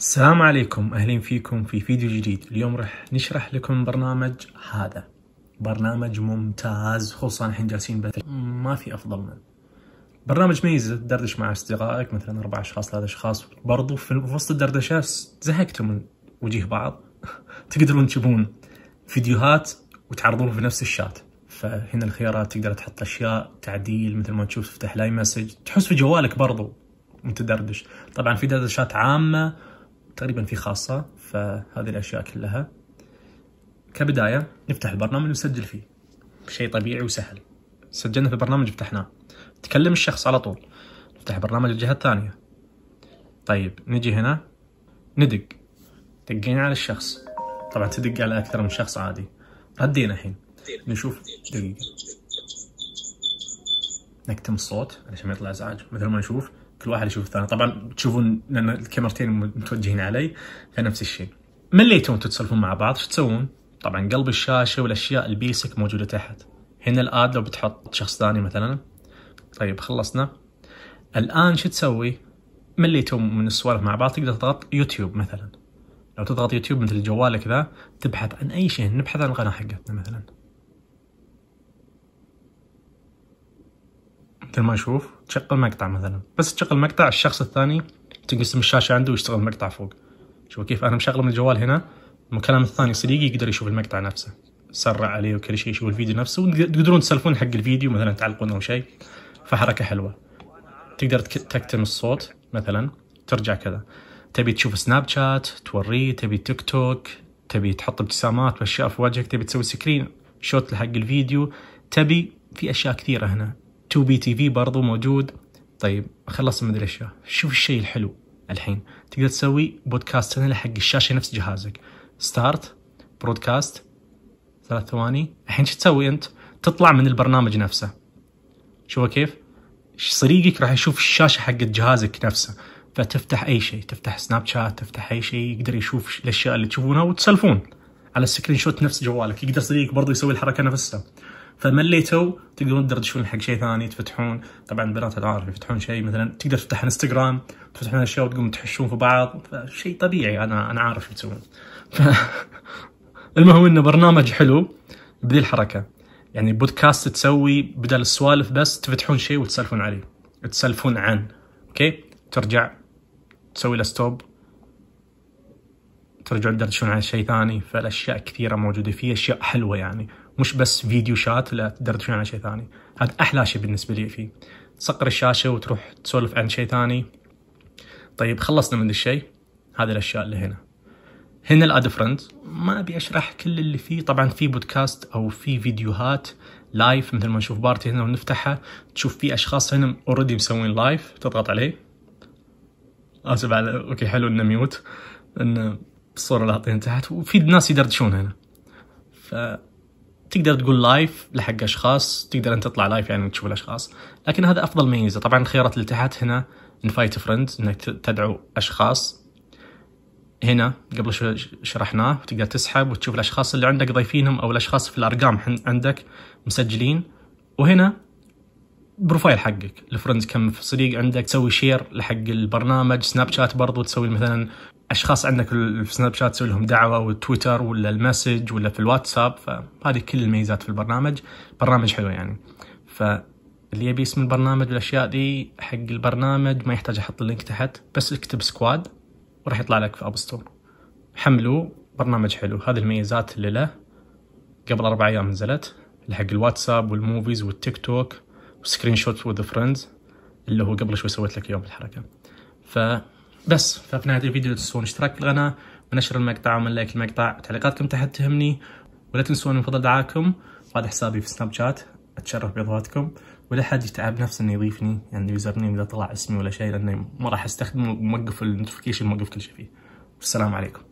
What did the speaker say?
السلام عليكم اهلا فيكم في فيديو جديد اليوم راح نشرح لكم برنامج هذا برنامج ممتاز خصوصا الحين جالسين بث ما في افضل منه برنامج ميزة تدردش مع أصدقائك مثلا أربع أشخاص ثلاثة أشخاص برضو في وسط الدردشة زهقتم من وجيه بعض تقدرون تشوفون فيديوهات وتعرضون في نفس الشات فهنا الخيارات تقدر تحط أشياء تعديل مثل ما تشوف تفتح لاي مسج تحس في جوالك برضو وانت تدردش طبعا في دردشات عامة تقريبا في خاصة فهذه الأشياء كلها كبداية نفتح البرنامج ونسجل فيه شيء طبيعي وسهل سجلنا في البرنامج فتحناه تكلم الشخص على طول نفتح برنامج الجهة الثانية طيب نجي هنا ندق دقينا على الشخص طبعا تدق على أكثر من شخص عادي ردينا الحين نشوف دقيقة نكتم الصوت علشان ما يطلع ازعاج مثل ما نشوف كل واحد يشوف الثاني طبعا تشوفون لان الكاميرتين متوجهين علي فنفس الشيء مليتوا انتم تسولفون مع بعض شو تسوون؟ طبعا قلب الشاشه والاشياء البيسك موجوده تحت هنا الاد لو بتحط شخص ثاني مثلا طيب خلصنا الان شو تسوي؟ مليتوا من السوالف مع بعض تقدر تضغط يوتيوب مثلا لو تضغط يوتيوب مثل جوالك ذا تبحث عن اي شيء نبحث عن القناه حقتنا مثلا مثل ما نشوف تشغل مقطع مثلا بس تشغل مقطع الشخص الثاني تنقسم الشاشه عنده ويشتغل المقطع فوق شوف كيف انا مشغله من الجوال هنا المكالمة الثاني صديقي يقدر يشوف المقطع نفسه سرع عليه وكل شيء يشوف الفيديو نفسه وتقدرون تسلفون حق الفيديو مثلا تعلقون او شيء فحركه حلوه تقدر تكتم الصوت مثلا ترجع كذا تبي تشوف سناب شات توريه تبي تيك توك تبي تحط ابتسامات واشياء في وجهك تبي تسوي سكرين شوت لحق الفيديو تبي في اشياء كثيره هنا 2 بي تي في برضو موجود طيب خلص من الاشياء شوف الشيء الحلو الحين تقدر تسوي بودكاست هنا حق الشاشه نفس جهازك ستارت برودكاست ثلاث ثواني الحين شو تسوي انت تطلع من البرنامج نفسه شوفوا كيف صديقك راح يشوف الشاشه حق جهازك نفسه فتفتح اي شيء تفتح سناب شات تفتح اي شيء يقدر يشوف الاشياء اللي تشوفونها وتسلفون على السكرين شوت نفس جوالك يقدر صديقك برضه يسوي الحركه نفسها فمليتوا تقدرون تدردشون حق شيء ثاني تفتحون طبعا البنات عارف يفتحون شيء مثلا تقدر تفتح انستغرام تفتحون اشياء وتقوم تحشون في بعض فشيء طبيعي انا انا عارف شو تسوون ف... المهم انه برنامج حلو بذي الحركه يعني بودكاست تسوي بدل السوالف بس تفتحون شيء وتسلفون عليه تسلفون عن اوكي ترجع تسوي له ستوب ترجعون تدردشون عن شيء ثاني فالاشياء كثيره موجوده فيه اشياء حلوه يعني مش بس فيديو شات لا تقدر تشوف عن شيء ثاني هذا احلى شيء بالنسبه لي فيه تسكر الشاشه وتروح تسولف عن شيء ثاني طيب خلصنا من الشيء هذه الاشياء اللي هنا هنا الاد فرند ما ابي اشرح كل اللي فيه طبعا في بودكاست او في فيديوهات لايف مثل ما نشوف بارتي هنا ونفتحها تشوف في اشخاص هنا اوريدي مسوين لايف تضغط عليه اسف على اوكي حلو انه ميوت انه الصوره اللي تحت وفي ناس يدردشون هنا ف تقدر تقول لايف لحق اشخاص تقدر انت تطلع لايف يعني تشوف الاشخاص لكن هذا افضل ميزه طبعا الخيارات اللي تحت هنا انفايت فريندز انك تدعو اشخاص هنا قبل شوي شرحناه تقدر تسحب وتشوف الاشخاص اللي عندك ضايفينهم او الاشخاص في الارقام عندك مسجلين وهنا بروفايل حقك الفريندز كم صديق عندك تسوي شير لحق البرنامج سناب شات برضو تسوي مثلا اشخاص عندك في سناب شات تسوي لهم دعوه والتويتر ولا المسج ولا في الواتساب فهذه كل الميزات في البرنامج برنامج حلو يعني فاللي يبي اسم البرنامج والاشياء دي حق البرنامج ما يحتاج احط اللينك تحت بس اكتب سكواد وراح يطلع لك في اب ستور حملوا برنامج حلو هذه الميزات اللي له قبل اربع ايام نزلت اللي حق الواتساب والموفيز والتيك توك وسكرين شوت وذ فريندز اللي هو قبل شوي سويت لك يوم الحركه ف بس ففي نهايه الفيديو لا تنسون اشتراك القناه ونشر المقطع ومن لايك المقطع تعليقاتكم تحت تهمني ولا تنسون من فضل دعاكم وهذا حسابي في سناب شات اتشرف بإضافتكم ولا حد يتعب نفسه انه يضيفني يعني يوزر نيم اذا طلع اسمي ولا شيء لاني ما راح استخدمه وموقف النوتيفيكيشن موقف كل شيء فيه والسلام عليكم